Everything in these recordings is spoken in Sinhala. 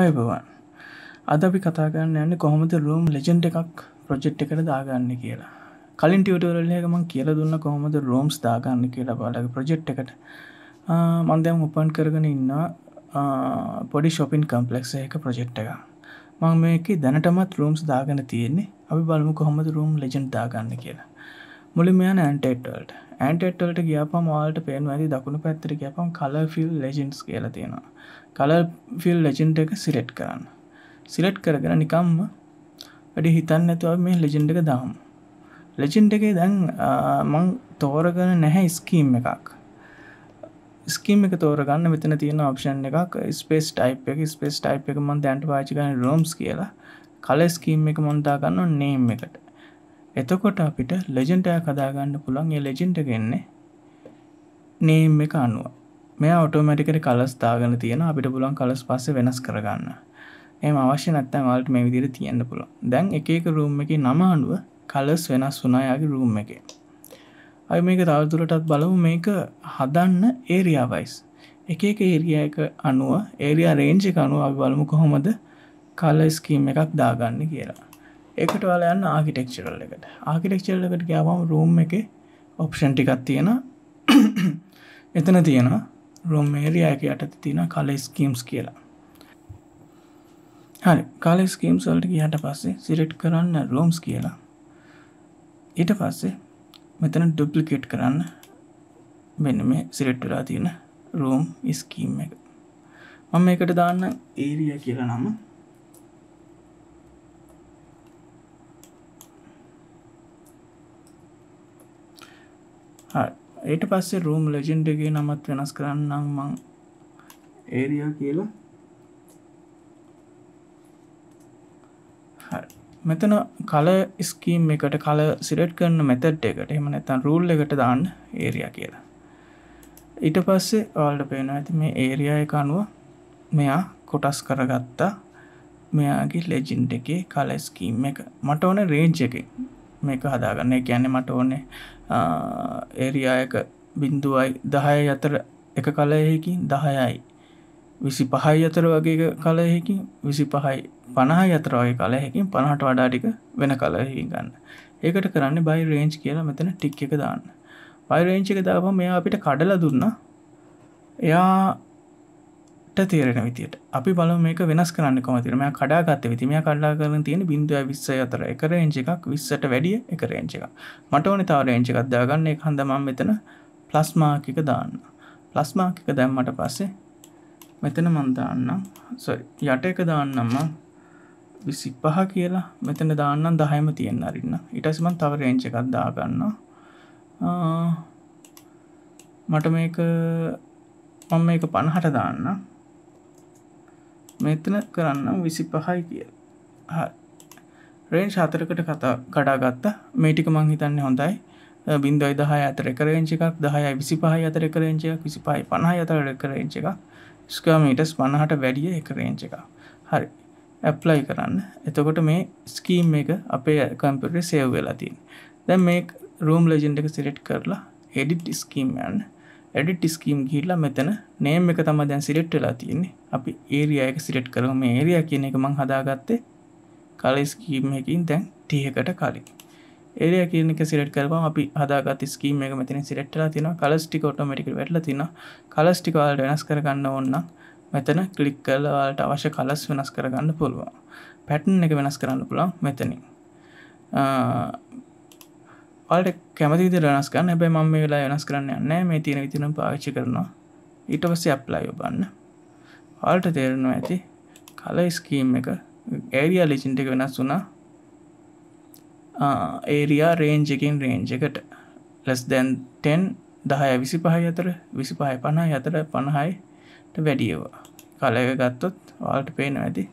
අයබවන් අද අපි කතාගන්න යන්න කොහොමද රූම් ලෙජන්් එකක් ප්‍රජෙට් එකට දාගන්න කියලා කලින් ටියටරල්ලකම කියල දුන්න කොහොමද රෝම්ස් දාගන්න කියලා බාලක ප්‍රජෙට් එකට මන්දයම් උපන් කරගෙන ඉන්න පොඩි ශොපින් කම්පලෙක්ස එක ප්‍රජෙට් එක මං මේක දැනටමත් රූම්ස් දාගන තියෙන්නේ අපි බලමු කොහොමද රූම් ලෙජන්් දාගන්න කියලා මුලින් මෙයා ඇන්ටෙට්වල්ට ඇන්ටෙට්වල්ට ගියපම් වාල්ට පේෙන් වැදි දකුණු පැත්තර ගියපම් කල ෆිල් ලෙජින්ස් කියලා තියෙනවා කල ෆිල් ලෙජෙන්ට එක සිලෙට් කරන්න සිලෙට් කරගෙන නිකම්ම වැඩි හිතන්න ඇතුව මේ ලෙජෙන්ඩ එක දහම් ලෙජෙන්ට එකේ දැන් මං තෝරගන නැහැ ස්කීම් එකක් ස්කීම එක තෝරගන්න මෙතන තියෙන ඔප්ෂන් එකක් ස්පේස් ටයිප් එක ස්පේස් ටයිප් එක මන් දැන්ට පාචිකන රෝම්ස් කියලා කල ස්කීම් එක මොන්තාගන්න නේම් එකට එතකොට අපිට ලෙජෙන්ටය කදාගන්න පුළන් ඒ ලෙජෙන්ට ගෙන්නේ නේම් එක අනුව මේ ඔටෝමටිකට කලස් දාගන තියෙන අපිට පුළන් කලස් පස්ස වෙනස් කරගන්න එම අවශ්‍ය නැත්තෑ මල්ට මේ විදිර තියෙන්න්න පුළුව දැන් එකක රූම් එක නම අනුව කලස් වෙනස් වුනායාගේ රූම් එක අය මේක තවතුරටත් බලවු මේක හදන්න ඒරියාවයිස් එක එක ඒරිය එක අනුව ඒරියා රේංජ එක අනුව අි බලමු කොහොමද කල ස්කීම් එකක් දාගන්න කියලා ඒකට ඔලයන්න ආකිටෙක්චරල් එකට ආකිටෙක්චරල් එකට ගාවම රූම් එක ඔප්ෂන් ටිකක් තියෙන එතන තියෙන රෝම් ඒරියක යට තියෙන කලේ ස්කීම්ස් කියලා හරි කාලේ ස්කීම් සල්ට කියට පස්සේ සිරෙට් කරන්න රෝම්ස් කියලා ඊට පස්සේ මෙතන ඩුප්ලිකේට් කරන්න මෙන්න මේ සිරෙට් වෙලා තියෙන රෝම් ස්කීම් එක මම එකට දාන්න ඒරිය කියලා නම ඊට පස්සේ රූම් ලජෙන්ඩගේ නමත් වෙනස් කරන්නම් මං ඒරයා කියලා මෙතන කල ස්කීම් එකට කල සිරට් කරන්න මෙතට් එකට එම නැතන් රූල් එකට දාන්න ඒරයා කියලා ඊට පස්සේ ඔල්ට පේන ඇති මේ ඒරයා එක අනුව මෙයා කොටස් කරගත්තා මෙයාගේ ලෙජින්ට එක කල ස්කීම් එක මට ඕන රේජ් එක මේක හදාගන්න කියන්නේ මට ඕනේ ඒරියායක බින්දුවයි දහය අතර එක කලයකින් දහයයි විසි පහයි අතර වගේ කලයකින් විසි පහයි පණහා අතරවගේ කලයකින් පණහට වඩාටික වෙන කලයකින් ගන්න ඒකට කරන්න බයි රේන්ජ් කියලා මෙතන ටික් එක දාන්න බයි රේංචික දාප මෙයා අපිට කඩල දුන්න එයා මට තේරෙන විතියට අපි බල මේක වෙනස් කරන්න කොමතිරම කඩාගත්ත විතිම කඩා කරන තියෙන බින්දුව විස්ස අතර එක රේංච එකක් විස්සට වැඩිය එක රේංච එක මට ඕනි තව රේංච එකක්දාගන්න එක හඳමම් මෙතන ප්ලස්මාකික දාන්න ප්ලස්මාකික දැම්මට පස්සේ මෙතන මන්දාන්නම් යට එක දාන්නම්ම විසි පහ කියලා මෙතන දාන්නම් දහයම තියෙන් අරන්න ඉටස්මන් තව රේංච එකක් දාගන්න මට මේක මම මේක පණහට දාන්න මෙතන කරන්නම් විසි පහයි කිය රේන් ශාතරකට කතා කඩා ගත්ත මේටික මං හිතන්න හොඳයි බින්දයි දහ අතර කරෙන්ච එකක් දහයයි විසි පහ අතර කරෙන්චයක් විසි පහයි පණහ අතර කරෙන්ච එක ස්කමීටස් පණහට වැඩිය එකරේංච එක හරි ඇප්ලයි කරන්න එතකොට මේ ස්කීම් එක අපේ කම්පිට සේව් වෙලාතින් දැන් මේ රූම් ලජෙන්ට එක සිරෙට් කරලා හෙඩිට් ස්කීම් යන්න එඩිට් ස්කීම් ගිහිල්ලා මෙතන නේම් එක තම දැන් සිලෙට් වෙලා තියෙන්නේ අපි ඒරියයක සිලෙට් කරම ඒරයා කියන එක මං හදාගත්තේ කල ස්කීම්හකින් තැන් තියකට කලින් ඒරය කියන එක සිලෙට් කරම අපි හදාගත් ස්කීම එක මෙතන සිලෙට්ලා තින කලස්ටි කොටමටික වැටල තින කලස්ටිකවාල් වෙනස් කරගන්න ඔන්න මෙතන කලික් කලවාට අවශ්‍ය කලස් වෙනස් කරගන්න පුළුවන් පැටන් එක වෙනස් කරන්න පුළා මෙතනින් ඔට කැමති රනස් කන්න හැබැ මම මේ වෙලා වෙනස් කරන්න යන්න මේ තියෙන විතිනම් පාච්චි කරනවා ඊට පස්සේ අප්ලයි ඔබන්න ඔල්ට තේරෙනවා ඇති කල ස්කීම් එක ඒරියා ලිසින්ට එක වෙනස් වුණා ඒරයා රේන්ජ එකින් රේන්ජ එකට ලස් දැන් ටෙන් දහය විසි පහයි අතර විසි පහය පණයි අතර පණහයිට වැඩියවා කල එක ගත්තොත් වාල්ට පේන ඇති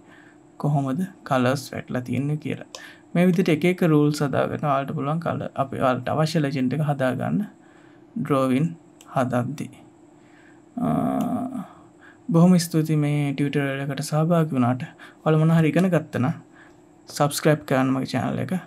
කොහොමද කලස් වැටලා තියන්න කියලා මේ විදිට එකක රූල් සදාගෙන ආට පුලන් කල අපි ට අවශ්‍ය ලජෙන්ට එක හදාගන්න ඩ්‍රෝවින් හදද්දී බොහොම ස්තුති මේ ටියටරලකට සභාග වුණාට ඔල මොන හරිගෙන ගත්තන සබස්ක්‍රප් කරන්නමගේ චානල එක